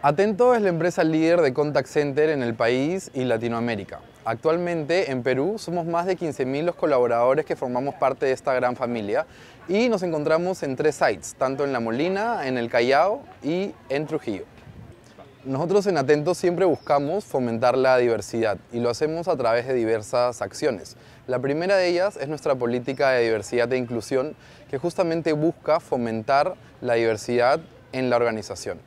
Atento es la empresa líder de contact center en el país y Latinoamérica. Actualmente en Perú somos más de 15.000 los colaboradores que formamos parte de esta gran familia y nos encontramos en tres sites, tanto en La Molina, en El Callao y en Trujillo. Nosotros en Atento siempre buscamos fomentar la diversidad y lo hacemos a través de diversas acciones. La primera de ellas es nuestra política de diversidad e inclusión que justamente busca fomentar la diversidad en la organización.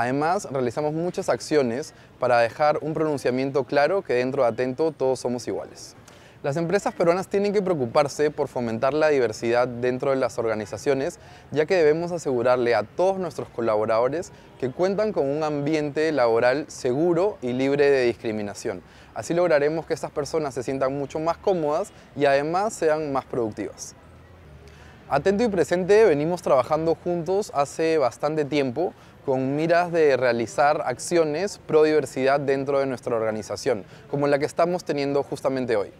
Además, realizamos muchas acciones para dejar un pronunciamiento claro que dentro de Atento todos somos iguales. Las empresas peruanas tienen que preocuparse por fomentar la diversidad dentro de las organizaciones, ya que debemos asegurarle a todos nuestros colaboradores que cuentan con un ambiente laboral seguro y libre de discriminación. Así lograremos que estas personas se sientan mucho más cómodas y además sean más productivas. Atento y Presente venimos trabajando juntos hace bastante tiempo con miras de realizar acciones pro diversidad dentro de nuestra organización, como la que estamos teniendo justamente hoy.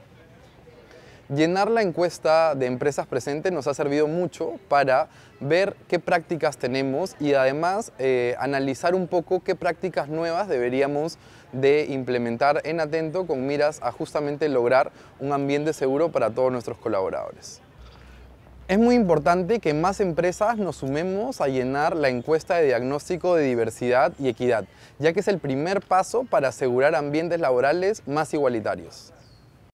Llenar la encuesta de empresas presentes nos ha servido mucho para ver qué prácticas tenemos y además eh, analizar un poco qué prácticas nuevas deberíamos de implementar en Atento con miras a justamente lograr un ambiente seguro para todos nuestros colaboradores. Es muy importante que más empresas nos sumemos a llenar la encuesta de diagnóstico de diversidad y equidad, ya que es el primer paso para asegurar ambientes laborales más igualitarios.